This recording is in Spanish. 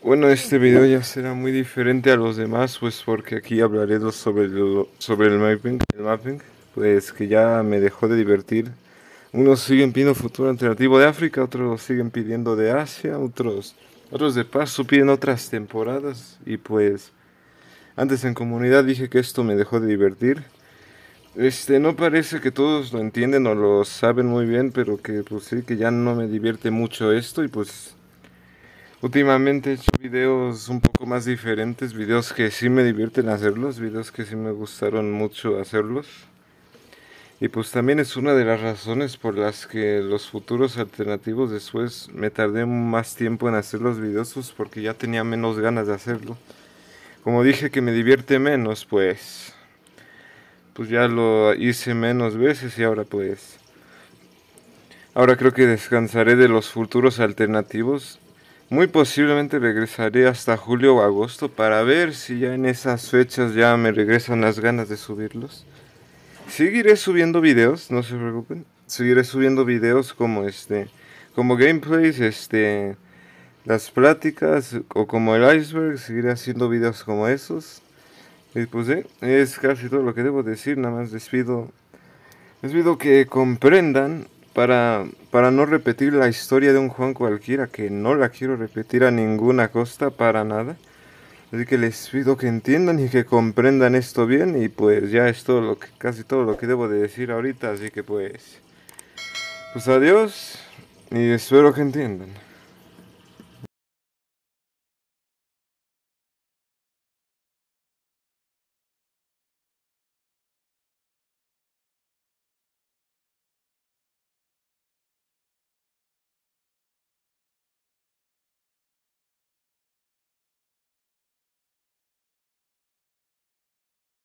Bueno, este video ya será muy diferente a los demás, pues porque aquí hablaré sobre, sobre el, mapping, el mapping, pues que ya me dejó de divertir. Unos siguen pidiendo futuro alternativo de África, otros siguen pidiendo de Asia, otros, otros de paso piden otras temporadas y pues antes en comunidad dije que esto me dejó de divertir. Este, no parece que todos lo entienden o lo saben muy bien, pero que pues sí, que ya no me divierte mucho esto y pues Últimamente he hecho videos un poco más diferentes, videos que sí me divierten hacerlos, videos que sí me gustaron mucho hacerlos. Y pues también es una de las razones por las que los futuros alternativos después me tardé más tiempo en hacer los videos, pues porque ya tenía menos ganas de hacerlo. Como dije que me divierte menos, pues pues ya lo hice menos veces y ahora pues ahora creo que descansaré de los futuros alternativos muy posiblemente regresaré hasta julio o agosto para ver si ya en esas fechas ya me regresan las ganas de subirlos. Seguiré subiendo videos, no se preocupen. Seguiré subiendo videos como este, como gameplays, este, las prácticas o como el iceberg. Seguiré haciendo videos como esos. Y pues eh, es casi todo lo que debo decir. Nada más despido les pido que comprendan para, no repetir la historia de un Juan cualquiera, que no la quiero repetir a ninguna costa, para nada. Así que les pido que entiendan y que comprendan esto bien y pues ya es todo lo que, casi todo lo que debo de decir ahorita, así que pues, pues adiós y espero que entiendan.